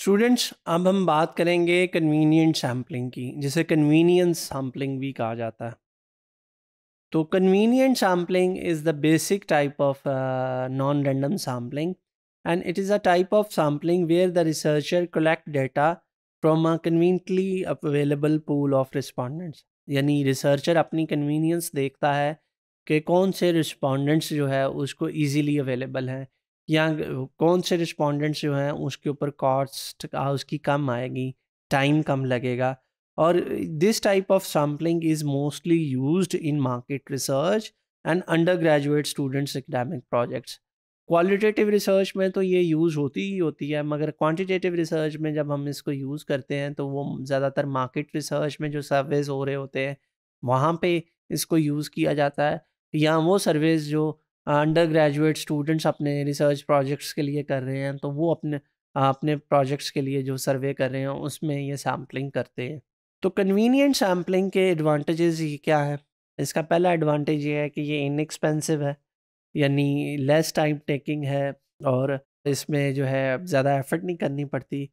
students अब हम बात करेंगे कन्वीनियंट सैम्पलिंग की जिसे कन्वीनियंस सैम्पलिंग भी कहा जाता है तो convenient sampling is the basic type of non random sampling and it is a type of sampling where the researcher collect data from a conveniently available pool of respondents यानी researcher अपनी convenience देखता है कि कौन से respondents जो है उसको ईजीली अवेलेबल हैं या कौन से रिस्पोंडेंट्स जो हैं उसके ऊपर कॉस्ट उसकी कम आएगी टाइम कम लगेगा और this type of sampling is mostly use in market research and undergraduate students academic projects qualitative research में तो ये यूज़ होती ही होती है मगर क्वांटिटेटिव रिसर्च में जब हम इसको यूज़ करते हैं तो वो ज़्यादातर मार्केट रिसर्च में जो सर्वेज हो रहे होते हैं वहाँ पे इसको यूज़ किया जाता है या वो सर्वेज जो अंडर ग्रेजुएट स्टूडेंट्स अपने रिसर्च प्रोजेक्ट्स के लिए कर रहे हैं तो वो अपने अपने प्रोजेक्ट्स के लिए जो सर्वे कर रहे हैं उसमें ये सैम्पलिंग करते हैं तो कन्वीनियंट सैम्पलिंग के एडवांटेजेस ये क्या है इसका पहला एडवांटेज ये है कि ये इनएक्सपेंसिव है यानी लेस टाइम टेकिंग है और इसमें जो है ज़्यादा एफर्ट नहीं करनी पड़ती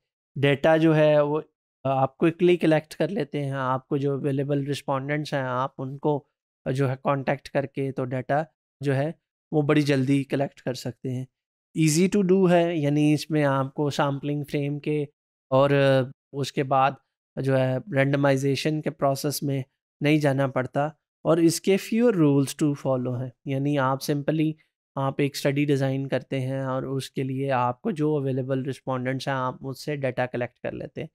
डेटा जो है वो आप क्विकली कलेक्ट कर लेते हैं आपको जो अवेलेबल रिस्पॉन्डेंट्स हैं आप उनको जो है कॉन्टैक्ट करके तो डाटा जो है वो बड़ी जल्दी कलेक्ट कर सकते हैं ईजी टू डू है यानी इसमें आपको सैम्पलिंग फ्रेम के और उसके बाद जो है रेंडमाइजेशन के प्रोसेस में नहीं जाना पड़ता और इसके फ्यूर रूल्स टू फॉलो हैं यानी आप सिंपली आप एक स्टडी डिज़ाइन करते हैं और उसके लिए आपको जो अवेलेबल रिस्पोंडेंट्स हैं आप उससे डाटा कलेक्ट कर लेते हैं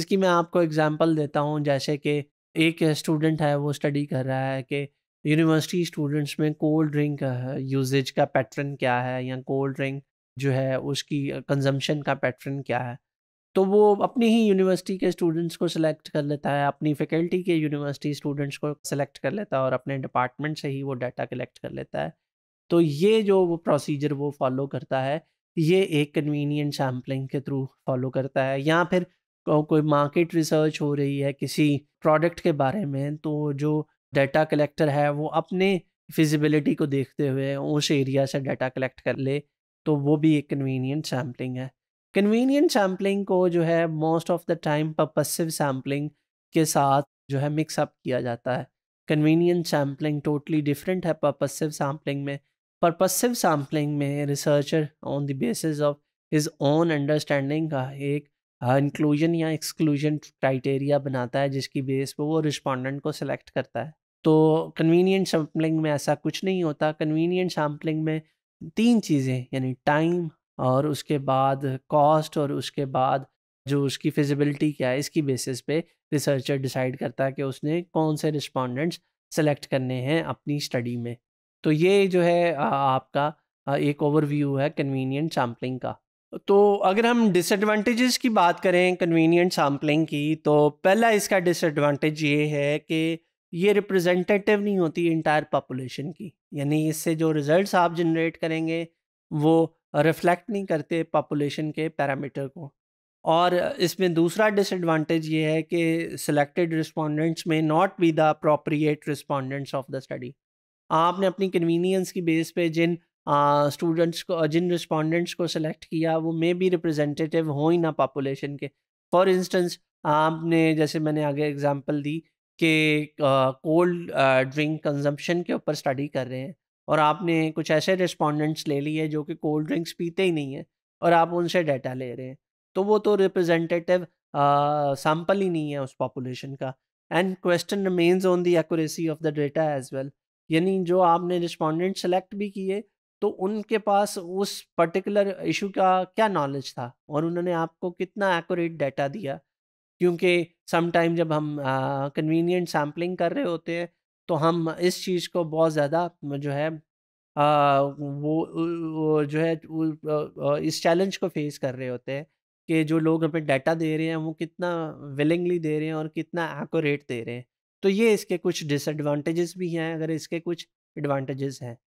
इसकी मैं आपको एग्जांपल देता हूँ जैसे कि एक स्टूडेंट है वो स्टडी कर रहा है कि यूनिवर्सिटी स्टूडेंट्स में कोल्ड ड्रिंक यूजेज का पैटर्न क्या है या कोल्ड ड्रिंक जो है उसकी कंजम्पशन का पैटर्न क्या है तो वो अपनी ही यूनिवर्सिटी के स्टूडेंट्स को सिलेक्ट कर लेता है अपनी फैकल्टी के यूनिवर्सिटी स्टूडेंट्स को सिलेक्ट कर लेता है और अपने डिपार्टमेंट से ही वो डाटा कलेक्ट कर लेता है तो ये जो वो प्रोसीजर वो फॉलो करता है ये एक कन्वीनियंट सैम्पलिंग के थ्रू फॉलो करता है या फिर कोई मार्केट रिसर्च हो रही है किसी प्रोडक्ट के बारे में तो जो डाटा कलेक्टर है वो अपने फिजिबिलिटी को देखते हुए उस एरिया से डाटा कलेक्ट कर ले तो वो भी एक कन्वीनियंट सैम्पलिंग है कन्वीनियंट सैम्पलिंग को जो है most of the time purposive sampling के साथ जो है मिक्सअप किया जाता है कन्वीनियंट सैम्पलिंग टोटली डिफरेंट है पर्पसिव सैम्पलिंग में पर्पसिव सैम्पलिंग में researcher on the basis of his own understanding का एक इंक्लूजन हाँ, या एक्सक्लूजन क्राइटेरिया बनाता है जिसकी बेस पर वो रिस्पॉन्डेंट को सिलेक्ट करता है तो कन्वीनियंट सैम्पलिंग में ऐसा कुछ नहीं होता कन्वीनियंट सैम्पलिंग में तीन चीज़ें यानी टाइम और उसके बाद कॉस्ट और उसके बाद जो उसकी फिजिबिलिटी क्या है इसकी बेसिस पे रिसर्चर डिसाइड करता है कि उसने कौन से रिस्पॉन्डेंट्स सेलेक्ट करने हैं अपनी स्टडी में तो ये जो है आपका एक ओवरव्यू है कन्वीनियंट सैम्पलिंग का तो अगर हम डिसएडवांटेजेस की बात करें कन्वीनियंट सैम्पलिंग की तो पहला इसका डिसएडवांटेज ये है कि ये रिप्रेजेंटेटिव नहीं होती इंटायर पॉपुलेशन की यानी इससे जो रिजल्ट्स आप जनरेट करेंगे वो रिफ्लेक्ट नहीं करते पॉपुलेशन के पैरामीटर को और इसमें दूसरा डिसएडवांटेज ये है कि selected respondents may not be the appropriate respondents of the study आपने अपनी कन्वीनियंस की बेस पे जिन स्टूडेंट्स को जिन रिस्पोंडेंट्स को सिलेक्ट किया वो मे बी रिप्रेजेंटेटिव हो ही ना पॉपुलेशन के फॉर इंस्टेंस आपने जैसे मैंने आगे एग्जांपल दी के कोल्ड ड्रिंक कंजम्पशन के ऊपर स्टडी कर रहे हैं और आपने कुछ ऐसे रिस्पोंडेंट्स ले लिए जो कि कोल्ड ड्रिंक्स पीते ही नहीं हैं और आप उनसे डाटा ले रहे हैं तो वो तो रिप्रेजेंटेटिव सैम्पल ही नहीं है उस पॉपुलेशन का and question remains on the accuracy of the data as well यानी जो आपने रिस्पोंडेंट सेलेक्ट भी किए तो उनके पास उस पर्टिकुलर इशू का क्या नॉलेज था और उन्होंने आपको कितना एक्यूरेट डाटा दिया क्योंकि समटाइम जब हम कन्वीनियंट सैम्पलिंग कर रहे होते हैं तो हम इस चीज़ को बहुत ज़्यादा जो है आ, वो, वो जो है वो, इस चैलेंज को फेस कर रहे होते हैं कि जो लोग हमें डाटा दे रहे हैं वो कितना विलिंगली दे रहे हैं और कितना एकोरेट दे रहे हैं तो ये इसके कुछ डिसएडवांटेजेस भी हैं अगर इसके कुछ एडवांटेजेस हैं